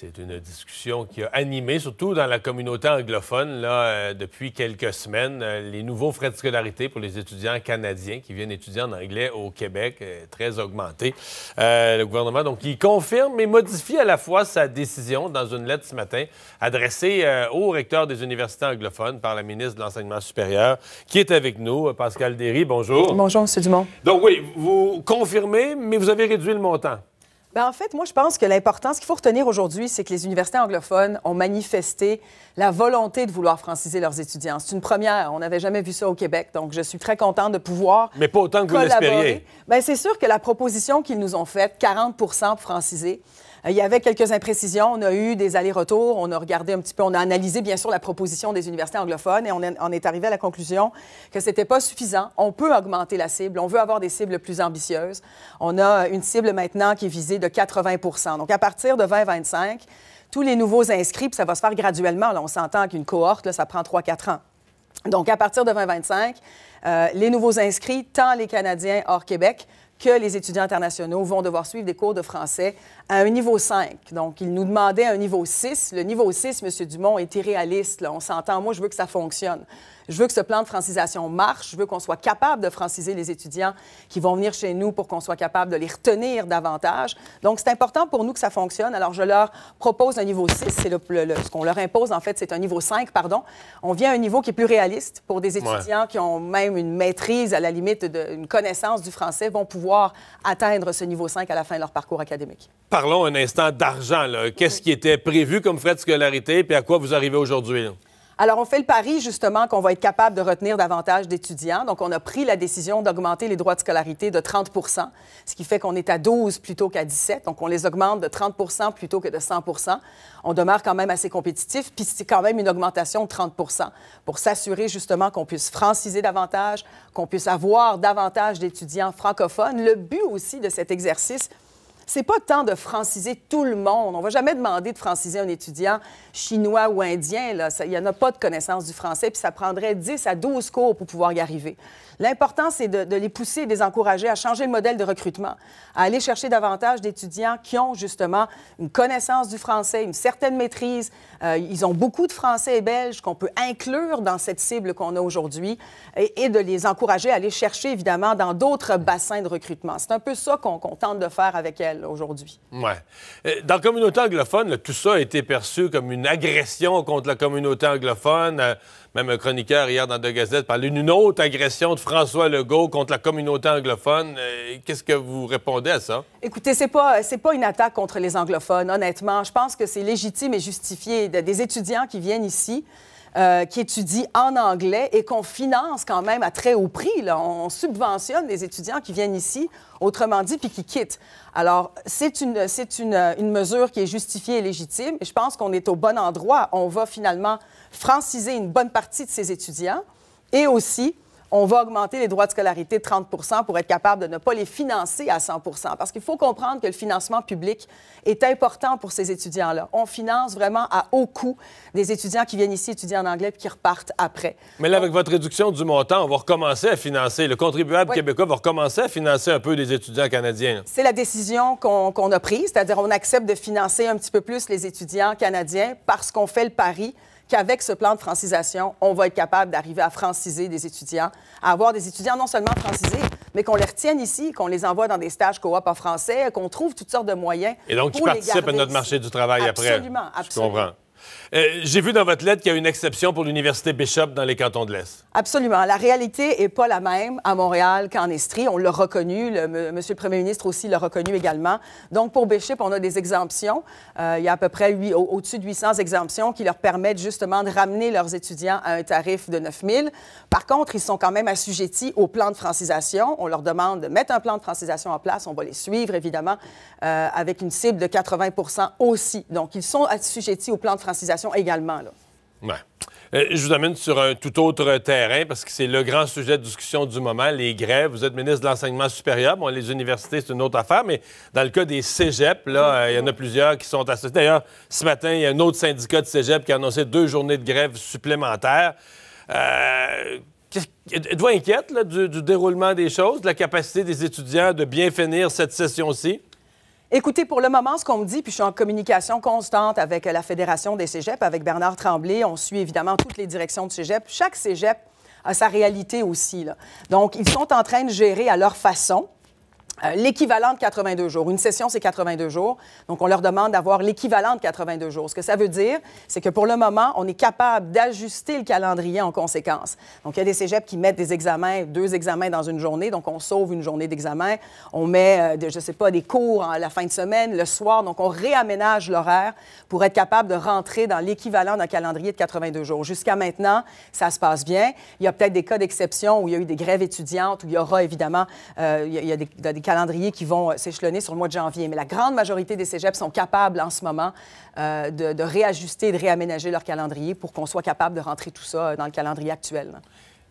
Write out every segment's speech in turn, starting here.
C'est une discussion qui a animé, surtout dans la communauté anglophone, là, euh, depuis quelques semaines, euh, les nouveaux frais de scolarité pour les étudiants canadiens qui viennent étudier en anglais au Québec, euh, très augmenté. le gouvernement, donc, il confirme et modifie à la fois sa décision dans une lettre ce matin adressée au recteur des universités anglophones par la ministre de l'Enseignement supérieur, qui est avec nous, Pascal Derry. Bonjour. Bonjour, M. Dumont. Donc, oui, vous confirmez, mais vous avez réduit le montant ben, en fait, moi, je pense que l'importance qu'il faut retenir aujourd'hui, c'est que les universités anglophones ont manifesté la volonté de vouloir franciser leurs étudiants. C'est une première. On n'avait jamais vu ça au Québec. Donc, je suis très contente de pouvoir. Mais pas autant que collaborer. vous l'espériez. Bien, c'est sûr que la proposition qu'ils nous ont faite, 40 pour franciser, euh, il y avait quelques imprécisions. On a eu des allers-retours. On a regardé un petit peu, on a analysé bien sûr la proposition des universités anglophones et on, est arrivé à la conclusion que n'était pas suffisant. On peut augmenter la cible. On veut avoir des cibles plus ambitieuses. On a une cible maintenant qui est visée de 80 Donc à partir de 2025, tous les nouveaux inscrits, puis ça va se faire graduellement. on s'entend qu'une cohorte, ça prend 3-4 ans. Donc, à partir de 2025, euh, les nouveaux inscrits, tant les Canadiens hors Québec que les étudiants internationaux vont devoir suivre des cours de français à un niveau 5. Donc, ils nous demandaient un niveau 6. Le niveau 6, M. Dumont, est irréaliste. On s'entend, moi, je veux que ça fonctionne. Je veux que ce plan de francisation marche. Je veux qu'on soit capable de franciser les étudiants qui vont venir chez nous pour qu'on soit capable de les retenir davantage. Donc, c'est important pour nous que ça fonctionne. Alors, je leur propose un niveau 6. C'est le, ce qu'on leur impose, en fait, c'est un niveau 5, pardon. On vient à un niveau qui est plus réaliste pour des étudiants qui ont même une maîtrise, à la limite, une connaissance du français, vont pouvoir atteindre ce niveau 5 à la fin de leur parcours académique. Parlons un instant d'argent. Qu'est-ce qui était prévu comme frais de scolarité puis à quoi vous arrivez aujourd'hui? Alors, on fait le pari, justement, qu'on va être capable de retenir davantage d'étudiants. Donc, on a pris la décision d'augmenter les droits de scolarité de 30 ce qui fait qu'on est à 12 plutôt qu'à 17. Donc, on les augmente de 30 plutôt que de 100 On demeure quand même assez compétitif, puis c'est quand même une augmentation de 30 pour s'assurer, justement, qu'on puisse franciser davantage, qu'on puisse avoir davantage d'étudiants francophones. Le but aussi de cet exercice, c'est pas le temps de franciser tout le monde. On va jamais demander de franciser un étudiant chinois ou indien. il n'y en a pas de connaissance du français, puis ça prendrait 10 à 12 cours pour pouvoir y arriver. L'important, c'est de, les pousser et de les encourager à changer le modèle de recrutement, à aller chercher davantage d'étudiants qui ont justement une connaissance du français, une certaine maîtrise. Euh, ils ont beaucoup de français et belges qu'on peut inclure dans cette cible qu'on a aujourd'hui et, de les encourager à aller chercher, évidemment, dans d'autres bassins de recrutement. C'est un peu ça qu'on tente de faire avec elles aujourd'hui. Euh, dans la communauté anglophone, tout ça a été perçu comme une agression contre la communauté anglophone. Euh, même un chroniqueur hier dans De Gazette parlait d'une autre agression de François Legault contre la communauté anglophone. Euh, qu'est-ce que vous répondez à ça? Écoutez, c'est pas pas une attaque contre les anglophones, honnêtement. Je pense que c'est légitime et justifié des étudiants qui viennent ici euh, qui étudie en anglais et qu'on finance quand même à très haut prix. Là. On subventionne les étudiants qui viennent ici, autrement dit, puis qui quittent. Alors, c'est une, une mesure qui est justifiée et légitime. Et je pense qu'on est au bon endroit. On va finalement franciser une bonne partie de ces étudiants et aussi on va augmenter les droits de scolarité de 30 pour être capable de ne pas les financer à 100 Parce qu'il faut comprendre que le financement public est important pour ces étudiants-là. On finance vraiment à haut coût des étudiants qui viennent ici étudier en anglais puis qui repartent après. Mais là, avec votre réduction du montant, on va recommencer à financer. Le contribuable québécois va recommencer à financer un peu des étudiants canadiens. C'est la décision qu'on a prise, c'est-à-dire on accepte de financer un petit peu plus les étudiants canadiens parce qu'on fait le pari qu'avec ce plan de francisation, on va être capable d'arriver à franciser des étudiants, à avoir des étudiants non seulement francisés, mais qu'on les retienne ici, qu'on les envoie dans des stages coop en français, qu'on trouve toutes sortes de moyens. Et donc, pour qui participent à notre marché du travail après. Absolument, absolument. Euh, j'ai vu dans votre lettre qu'il y a une exception pour l'Université Bishop dans les cantons de l'Est. Absolument. La réalité n'est pas la même à Montréal qu'en Estrie. On l'a reconnu. Le, Monsieur le Premier ministre aussi l'a reconnu également. Donc, pour Bishop, on a des exemptions. Euh, il y a à peu près au-dessus de 800 exemptions qui leur permettent justement de ramener leurs étudiants à un tarif de 9 000. Par contre, ils sont quand même assujettis au plan de francisation. On leur demande de mettre un plan de francisation en place. On va les suivre, évidemment, euh, avec une cible de 80 aussi. Donc, ils sont assujettis au plan de francisation également. Là. Euh, je vous amène sur un tout autre terrain parce que c'est le grand sujet de discussion du moment, les grèves. Vous êtes ministre de l'Enseignement supérieur. Bon, les universités, c'est une autre affaire, mais dans le cas des cégeps, là, euh, il y en a plusieurs qui sont associés. D'ailleurs, ce matin, il y a un autre syndicat de cégep qui a annoncé deux journées de grève supplémentaires. Euh, Êtes-vous inquiète du, du déroulement des choses, de la capacité des étudiants de bien finir cette session-ci? Écoutez, pour le moment, ce qu'on me dit, puis je suis en communication constante avec euh, la Fédération des cégeps, avec Bernard Tremblay, on suit évidemment toutes les directions de cégep. Chaque cégep a sa réalité aussi. Là. Donc, ils sont en train de gérer à leur façon. Euh, l'équivalent de 82 jours. Une session, c'est 82 jours. Donc, on leur demande d'avoir l'équivalent de 82 jours. Ce que ça veut dire, c'est que pour le moment, on est capable d'ajuster le calendrier en conséquence. Donc, il y a des cégeps qui mettent des examens, deux examens dans une journée. Donc, on sauve une journée d'examen. On met, je euh, de, je sais pas, des cours à la fin de semaine, le soir. Donc, on réaménage l'horaire pour être capable de rentrer dans l'équivalent d'un calendrier de 82 jours. Jusqu'à maintenant, ça se passe bien. Il y a peut-être des cas d'exception où il y a eu des grèves étudiantes, où il y aura évidemment, euh, il, y a, des calendriers qui vont euh, s'échelonner sur le mois de janvier. Mais la grande majorité des cégeps sont capables en ce moment euh, de, réajuster de réaménager leur calendrier pour qu'on soit capable de rentrer tout ça euh, dans le calendrier actuel.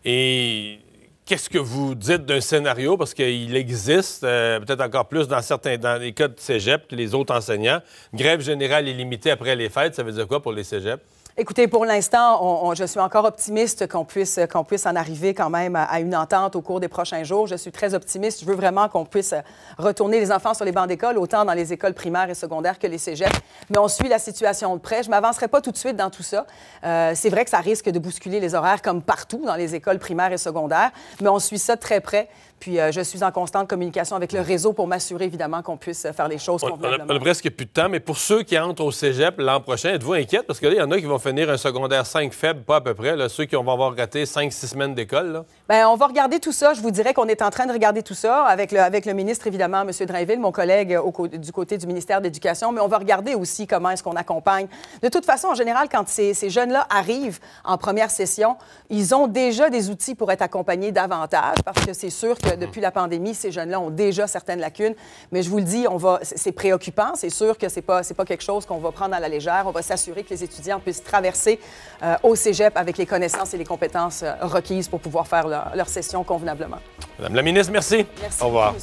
Et qu'est-ce que vous dites d'un scénario? Parce qu'il existe, peut-être encore plus dans certains dans les cas de cégep que les autres enseignants. Grève générale illimitée après les fêtes, ça veut dire quoi pour les cégeps? Écoutez, pour l'instant, je suis encore optimiste qu'on puisse, qu'on puisse en arriver quand même à, une entente au cours des prochains jours. Je suis très optimiste. Je veux vraiment qu'on puisse retourner les enfants sur les bancs d'école, autant dans les écoles primaires et secondaires que les cégeps. Mais on suit la situation de près. Je ne m'avancerai pas tout de suite dans tout ça. Euh, c'est vrai que ça risque de bousculer les horaires comme partout dans les écoles primaires et secondaires, mais on suit ça très près. Puis euh, je suis en constante communication avec le réseau pour m'assurer, évidemment, qu'on puisse euh, faire les choses convenablement. On n'a presque plus de temps, mais pour ceux qui entrent au cégep l'an prochain, êtes-vous inquiète? Parce qu'il y en a qui vont finir un secondaire 5 faible, pas à peu près, ceux qui vont avoir raté 5-6 semaines d'école. Bien, on va regarder tout ça. Je vous dirais qu'on est en train de regarder tout ça avec le, avec le ministre, évidemment, M. Drainville, mon collègue euh, au, du côté du ministère de l'Éducation, mais on va regarder aussi comment est-ce qu'on accompagne. De toute façon, en général, quand ces, ces jeunes-là arrivent en première session, ils ont déjà des outils pour être accompagnés davantage parce que c'est sûr que depuis la pandémie, ces jeunes-là ont déjà certaines lacunes. Mais je vous le dis, on va, c'est préoccupant. C'est sûr que c'est pas, c'est pas quelque chose qu'on va prendre à la légère. On va s'assurer que les étudiants puissent traverser euh, au cégep avec les connaissances et les compétences euh, requises pour pouvoir faire leur, leur session convenablement. Madame la ministre, Merci. Au revoir.